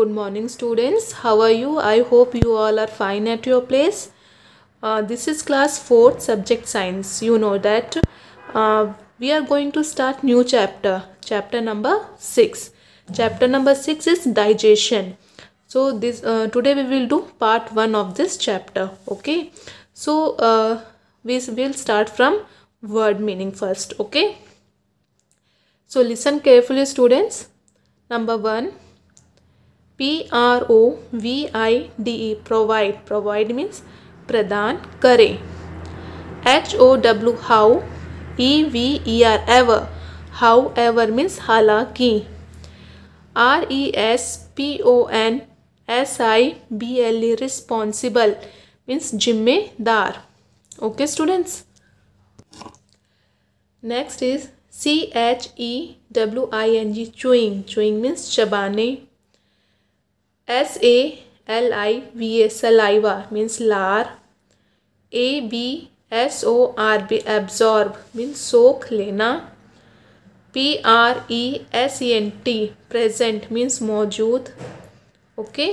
good morning students how are you i hope you all are fine at your place uh, this is class 4 subject science you know that uh, we are going to start new chapter chapter number 6 chapter number 6 is digestion so this uh, today we will do part 1 of this chapter okay so uh, we will start from word meaning first okay so listen carefully students number 1 P R O V I D E provide provide means प्रदान करें H O W how E V E R ever how ever means हालांकि R E S P O N S I B L E responsible means जिम्मेदार okay students next is C H E W I N G chewing chewing means चबाने S A L I V A saliva means लार A B S O R B absorb means सोख लेना P R E S E N T present means मौजूद okay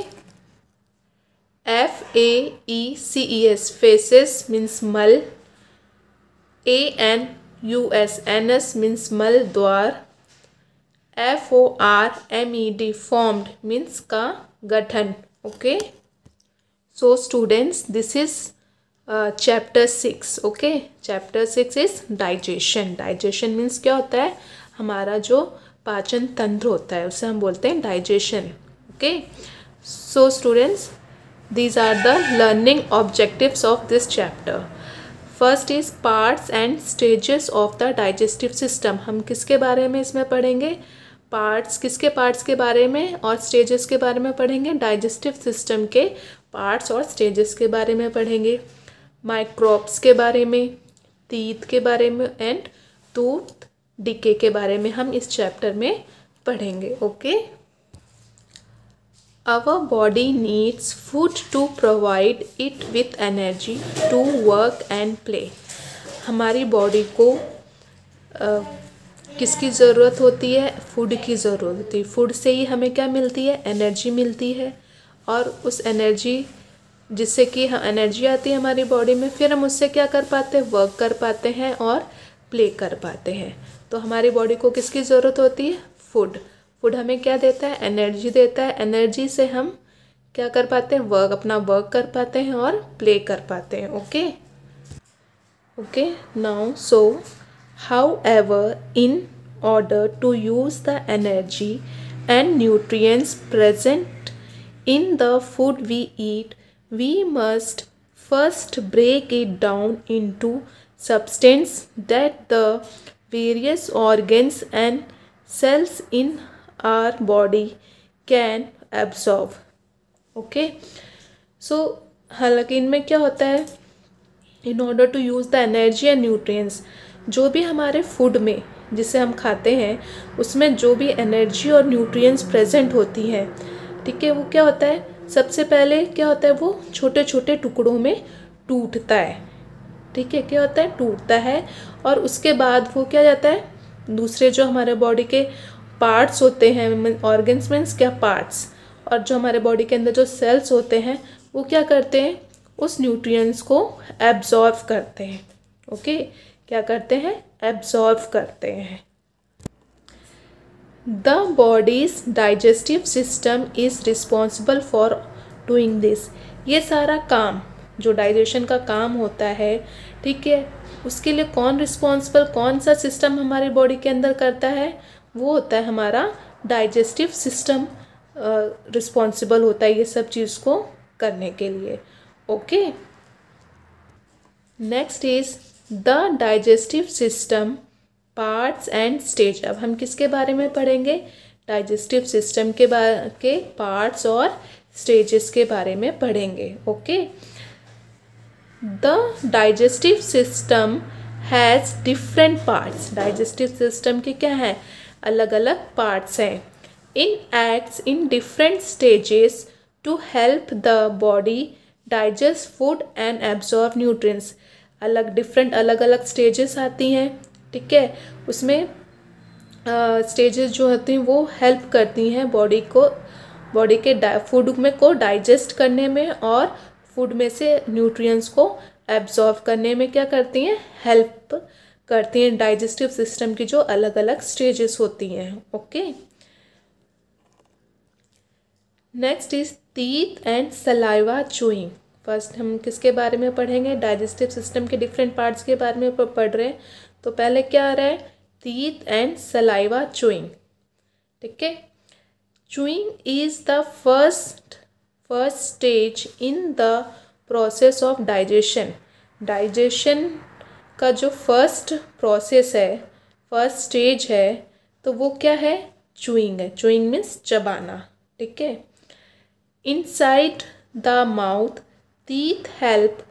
F A E C E S faeces means मल A N U S anus means मल द्वार F O R M E D formed means का गठन okay so students this is chapter six okay chapter six is digestion digestion means क्या होता है हमारा जो पाचन तंत्र होता है उसे हम बोलते हैं digestion okay so students these are the learning objectives of this chapter first is parts and stages of the digestive system हम किसके बारे में इसमें पढ़ेंगे पार्ट्स किसके पार्ट्स के बारे में और स्टेजेस के बारे में पढ़ेंगे डाइजेस्टिव सिस्टम के पार्ट्स और स्टेजेस के बारे में पढ़ेंगे माइक्रोब्स के बारे में तीत के बारे में एंड टूथ डिके के बारे में हम इस चैप्टर में पढ़ेंगे okay our body needs food to provide it with energy to work and play हमारी बॉडी को किसकी ज़रूरत होती है फूड की ज़रूरत होती है फूड से ही हमें क्या मिलती है एनर्जी मिलती है और उस एनर्जी जिससे कि एनर्जी आती है हमारी बॉडी में फिर हम उससे क्या कर पाते हैं वर्क कर पाते हैं और प्ले कर पाते हैं तो हमारी बॉडी को किसकी ज़रूरत होती है फूड फूड हमें क्या देता है एनर्जी देता है एनर्जी से हम क्या कर पाते हैं वर्क अपना वर्क कर पाते हैं और प्ले कर पाते हैं okay okay now so However, in order to use the energy and nutrients present in the food we eat, we must first break it down into substance that the various organs and cells in our body can absorb. Okay. So हालांकि इनमें क्या होता है In order to use the energy and nutrients. जो भी हमारे food में जिसे हम खाते हैं उसमें जो भी एनर्जी और न्यूट्रिएंट्स प्रेजेंट होती हैं ठीक है वो क्या होता है सबसे पहले क्या होता है वो छोटे छोटे टुकड़ों में टूटता है ठीक है क्या होता है टूटता है और उसके बाद वो क्या जाता है दूसरे जो हमारे बॉडी के पार्ट्स होते हैं ऑर्गन्स मीन्स क्या पार्ट्स और जो हमारे बॉडी के अंदर जो सेल्स होते हैं वो क्या करते हैं उस न्यूट्रिएंट्स को एब्जॉर्व करते हैं ओके क्या करते हैं एब्जॉर्व करते हैं the body's digestive system is responsible for doing this ये सारा काम जो डाइजेशन का काम होता है ठीक है उसके लिए कौन रिस्पॉन्सिबल कौन सा सिस्टम हमारे बॉडी के अंदर करता है वो होता है हमारा डाइजेस्टिव सिस्टम रिस्पॉन्सिबल होता है ये सब चीज़ को करने के लिए okay next is the digestive system parts and stage अब हम किसके बारे में पढ़ेंगे डाइजेस्टिव सिस्टम के के पार्ट्स और स्टेजेस के बारे में पढ़ेंगे okay the digestive system has different parts digestive system के क्या हैं अलग अलग पार्ट्स हैं in acts in different stages to help the body digest food and absorb nutrients अलग डिफरेंट अलग अलग स्टेजेस आती हैं ठीक है उसमें स्टेजेस uh, जो होती हैं वो हेल्प करती हैं बॉडी को बॉडी के फूड में को डाइजेस्ट करने में और फूड में से न्यूट्रिएंट्स को एब्जॉर्व करने में क्या करती हैं हेल्प करती हैं डाइजेस्टिव सिस्टम की जो अलग अलग स्टेजेस होती हैं okay next is teeth and saliva chewing first हम किसके बारे में पढ़ेंगे डाइजेस्टिव सिस्टम के डिफरेंट पार्ट्स के बारे में पढ़ रहे हैं तो पहले क्या आ रहा है तीत एंड सलाइवा चूइंग ठीक है chewing is the first first stage in the process of digestion digestion का जो फर्स्ट प्रोसेस है फर्स्ट स्टेज है तो वो क्या है चूइंग है चूइंग मीन्स चबाना ठीक है inside the mouth Teeth help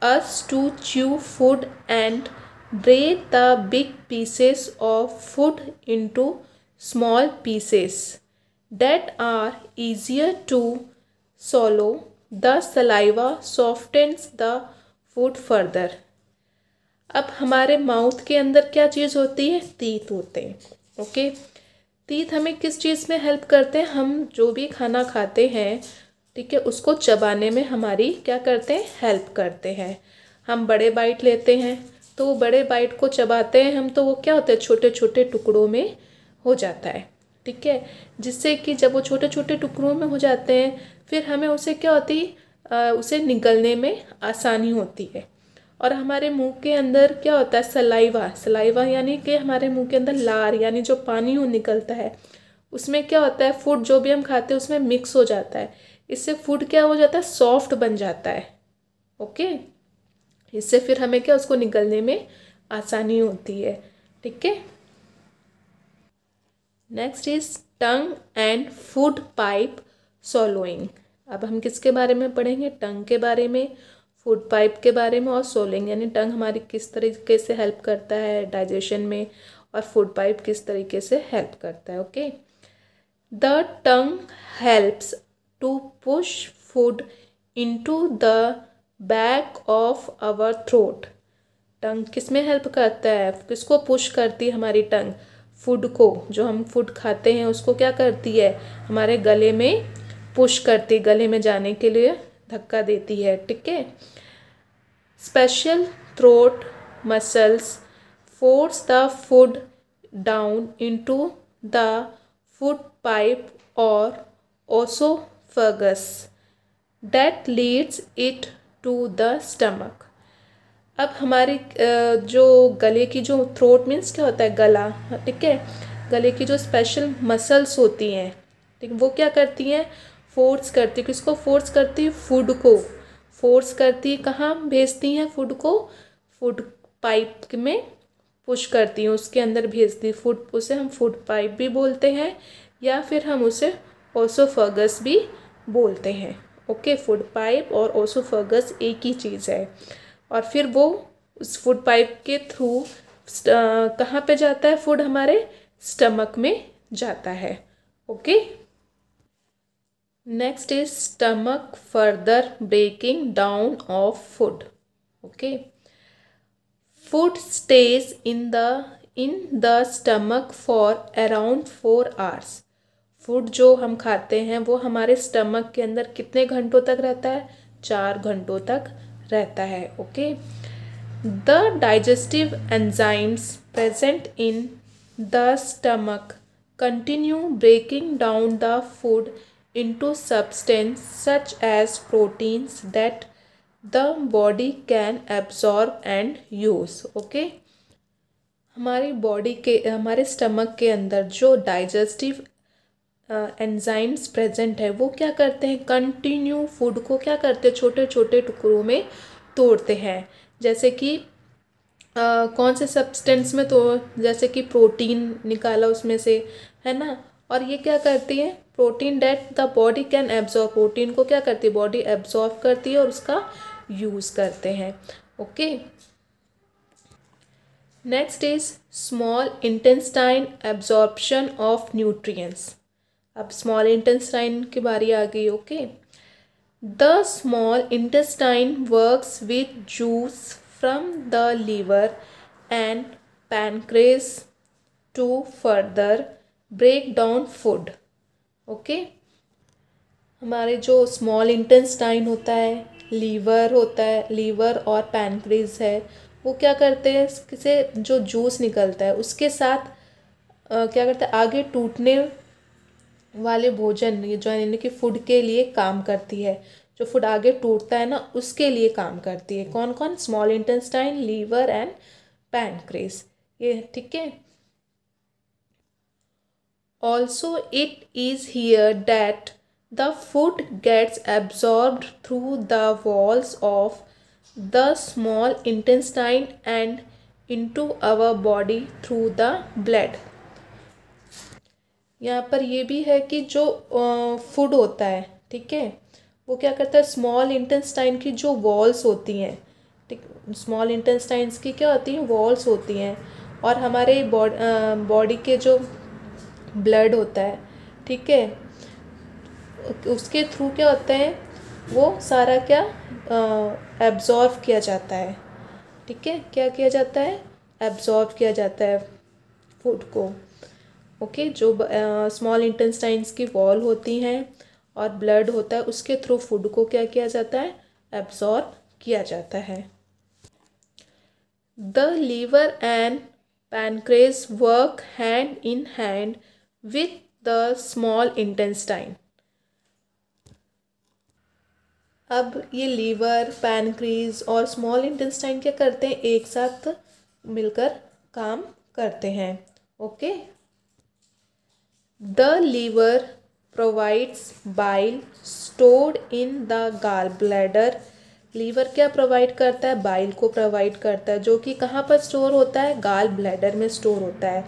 us to chew food and break the big pieces of food into small pieces that are easier to swallow. The saliva softens the food further. अब हमारे mouth के अंदर क्या चीज़ होती है तीत होते हैं ओके तीत हमें किस चीज़ में हेल्प करते हैं हम जो भी खाना खाते हैं ठीक है उसको चबाने में हमारी क्या करते हैं हेल्प करते हैं हम बड़े बाइट लेते हैं तो वो बड़े बाइट को चबाते हैं हम तो वो क्या होता है छोटे छोटे टुकड़ों में हो जाता है ठीक है जिससे कि जब वो छोटे छोटे टुकड़ों में हो जाते हैं फिर हमें उसे क्या होती आ, उसे निकलने में आसानी होती है और हमारे मुंह के अंदर क्या होता है सलाइवा सलाइवा यानी कि हमारे मुंह के अंदर लार यानी जो पानी हो निकलता है उसमें क्या होता है फूड जो भी हम खाते हैं उसमें मिक्स हो जाता है इससे फूड क्या हो जाता है सॉफ्ट बन जाता है ओके इससे फिर हमें क्या उसको निकलने में आसानी होती है ठीक है next is tongue and food pipe swallowing अब हम किसके बारे में पढ़ेंगे टंग के बारे में फूड पाइप के बारे में और सोलोइंग यानी टंग हमारी किस तरीके से हेल्प करता है डाइजेशन में और फूड पाइप किस तरीके से हेल्प करता है okay the tongue helps to push food into the back of our throat tongue किस में हेल्प करता है किसको पुश करती है हमारी टंग फूड को जो हम फूड खाते हैं उसको क्या करती है हमारे गले में पुश करती गले में जाने के लिए धक्का देती है ठीक है special throat muscles force the food down into the food pipe और oesophagus that leads it to the stomach अब हमारे जो गले की जो थ्रोट मीन्स क्या होता है गला ठीक है गले की जो स्पेशल मसल्स होती हैं ठीक वो क्या करती हैं फोर्स करती है किसको फोर्स करती है फूड को फोर्स करती है कहाँ भेजती हैं फूड को फूड पाइप में पुश करती हैं उसके अंदर भेजती फूड उसे हम फूड पाइप भी बोलते हैं या फिर हम उसे ओसोफर्गस भी बोलते हैं ओके फूड पाइप और ओसोफर्गस एक ही चीज़ है और फिर वो उस फूड पाइप के थ्रू कहाँ पे जाता है फूड हमारे स्टमक में जाता है okay next is stomach further breaking down of food okay food stays in the in the stomach for around four hours food जो हम खाते हैं वो हमारे स्टमक के अंदर कितने घंटों तक रहता है चार घंटों तक रहता है okay the digestive enzymes present in the stomach continue breaking down the food into substance such as proteins that the body can absorb and use okay हमारी बॉडी के हमारे स्टमक के अंदर जो डाइजेस्टिव एंजाइम्स प्रेजेंट है वो क्या करते हैं कंटिन्यू फूड को क्या करते हैं छोटे छोटे टुकड़ों में तोड़ते हैं जैसे कि Uh, कौन से सब्सटेंस में तो जैसे कि प्रोटीन निकाला उसमें से है ना और ये क्या करती है protein that the body can absorb protein को क्या करती है बॉडी एब्जॉर्व करती है और उसका यूज़ करते हैं okay next is small intestine absorption of nutrients अब स्मॉल इंटेस्टाइन की बारी आ गई okay the small intestine works with juice from the liver and pancreas to further break down food okay हमारे जो स्मॉल इंटेस्टाइन होता है लीवर होता है लीवर और पैनक्रेज है वो क्या करते हैं किसे जो जूस निकलता है उसके साथ आ, क्या करते हैं आगे टूटने वाले भोजन जो यानी कि फूड के लिए काम करती है जो फूड आगे टूटता है ना उसके लिए काम करती है कौन कौन small intestine liver and pancreas ये ठीक है also it is here that the food gets absorb through the walls of the small intestine and into our body through the blood यहाँ पर ये भी है कि जो फूड होता है ठीक है वो क्या करता है स्मॉल इंटेस्टाइन की जो वॉल्स होती हैं ठीक स्मॉल इंटेस्टाइन्स की क्या होती हैं वॉल्स होती हैं और हमारे बॉडी के जो ब्लड होता है ठीक है उसके थ्रू क्या होता है वो सारा क्या एब्ज़ॉर्व किया जाता है ठीक है क्या किया जाता है एब्ज़ॉर्व किया जाता है फूड को ओके जो स्मॉल इंटेस्टाइंस की वॉल होती हैं और ब्लड होता है उसके थ्रू फूड को क्या किया जाता है एब्जॉर्ब किया जाता है the liver and pancreas work hand in hand with the small intestine अब ये लीवर पैनक्रीज और स्मॉल इंटेस्टाइन क्या करते हैं एक साथ मिलकर काम करते हैं okay the liver provides bile stored in the gall bladder liver क्या प्रोवाइड करता है बाइल को प्रोवाइड करता है जो कि कहाँ पर स्टोर होता है गाल ब्लैडर में स्टोर होता है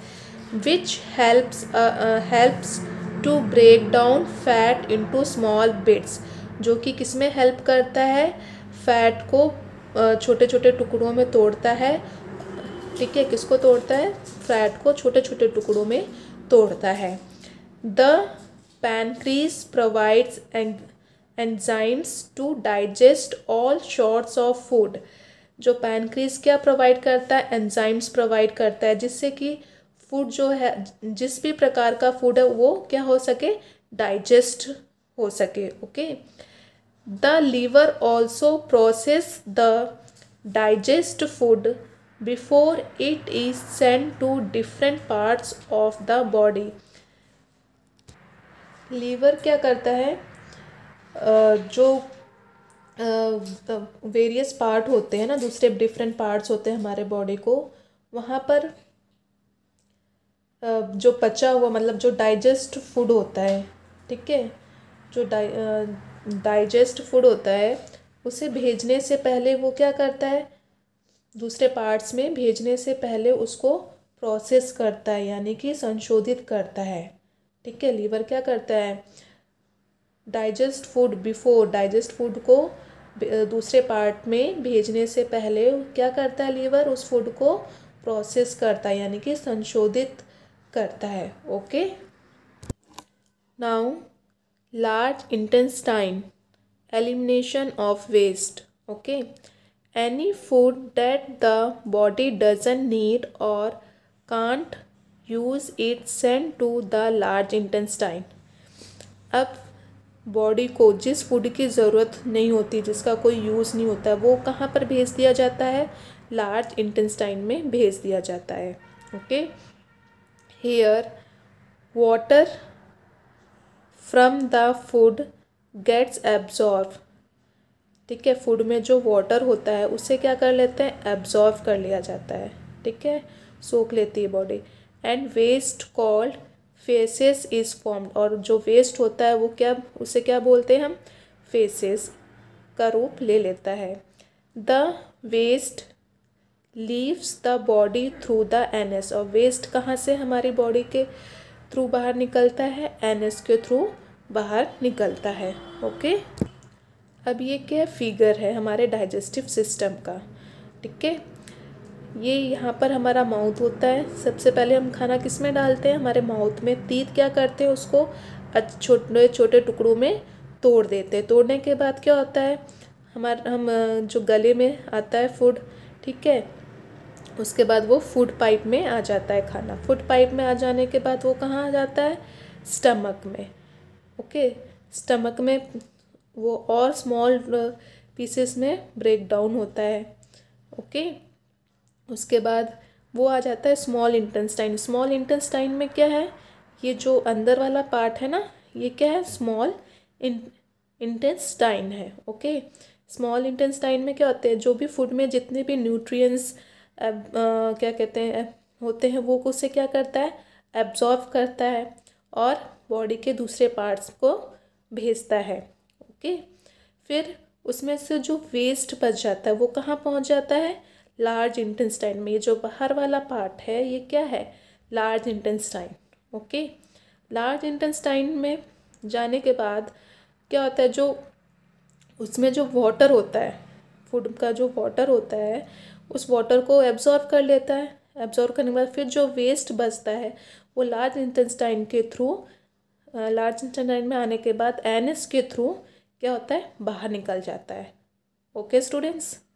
which helps helps to break down fat into small bits जो कि किस में हेल्प करता है फैट को uh, छोटे छोटे टुकड़ों में तोड़ता है ठीक है किसको तोड़ता है फैट को छोटे छोटे टुकड़ों में तोड़ता है The pancreas provides en enzymes to digest all sorts of food. जो पैनक्रीज क्या प्रोवाइड करता है एंजाइम्स प्रोवाइड करता है जिससे कि फूड जो है जिस भी प्रकार का फूड है वो क्या हो सके डाइजेस्ट हो सके okay the liver also process the digest food before it is send to different parts of the body liver क्या करता है जो वेरियस पार्ट होते हैं ना दूसरे डिफरेंट पार्ट्स होते हैं हमारे बॉडी को वहाँ पर जो पचा हुआ मतलब जो डाइजेस्ट फूड होता है ठीक है जो डाइजेस्ट फूड होता है उसे भेजने से पहले वो क्या करता है दूसरे पार्ट्स में भेजने से पहले उसको प्रोसेस करता है यानी कि संशोधित करता है ठीक है लीवर क्या करता है digest food before digest food को दूसरे पार्ट में भेजने से पहले क्या करता है लीवर उस फूड को प्रोसेस करता है यानी कि संशोधित करता है okay now large intestine elimination of waste okay any food that the body doesn't need or can't use it send to the large intestine अब बॉडी को जिस फूड की ज़रूरत नहीं होती जिसका कोई यूज़ नहीं होता वो कहाँ पर भेज दिया जाता है लार्ज इंटेस्टाइन में भेज दिया जाता है okay here water from the food gets absorb ठीक है फूड में जो वाटर होता है उसे क्या कर लेते हैं एब्जॉर्व कर लिया जाता है ठीक है सोख लेती है body and waste called faeces is formed और जो वेस्ट होता है वो क्या उसे क्या बोलते हैं हम फेसेस का रूप ले लेता है the waste leaves the body through the ass और वेस्ट कहाँ से हमारी बॉडी के थ्रू बाहर निकलता है एस के थ्रू बाहर निकलता है ओके अब ये क्या फिगर है हमारे डाइजेस्टिव सिस्टम का ठीक है ये यहाँ पर हमारा माउथ होता है सबसे पहले हम खाना किस में डालते हैं हमारे माउथ में तीत क्या करते हैं उसको छोटे छोटे टुकड़ों में तोड़ देते हैं तोड़ने के बाद क्या होता है हमारा हम जो गले में आता है फूड ठीक है उसके बाद वो फूड पाइप में आ जाता है खाना फूड पाइप में आ जाने के बाद वो कहाँ आ जाता है स्टमक में ओके स्टमक में वो और स्मॉल पीसेस में ब्रेक डाउन होता है ओके उसके बाद वो आ जाता है स्मॉल इंटेस्टाइन स्मॉल इंटेस्टाइन में क्या है ये जो अंदर वाला पार्ट है ना ये क्या है स्मॉल इंटेस्टाइन है ओके स्मॉल इंटेस्टाइन में क्या होते हैं जो भी फूड में जितने भी न्यूट्रिएंट्स क्या कहते हैं होते हैं वो उसे क्या करता है एब्जॉर्व करता है और बॉडी के दूसरे पार्ट्स को भेजता है ओके फिर उसमें से जो वेस्ट बच जाता है वो कहाँ पहुँच जाता है लार्ज इंटेस्टाइन में ये जो बाहर वाला पार्ट है ये क्या है large intestine okay large intestine में जाने के बाद क्या होता है जो उसमें जो वाटर होता है फूड का जो वाटर होता है उस वाटर को एब्जॉर्ब कर लेता है एब्जॉर्ब करने के बाद फिर जो वेस्ट बचता है वो लार्ज इंटेस्टाइन के थ्रू लार्ज इंटेस्टाइन में आने के बाद एनएस के थ्रू क्या होता है बाहर निकल जाता है ओके okay, स्टूडेंट्स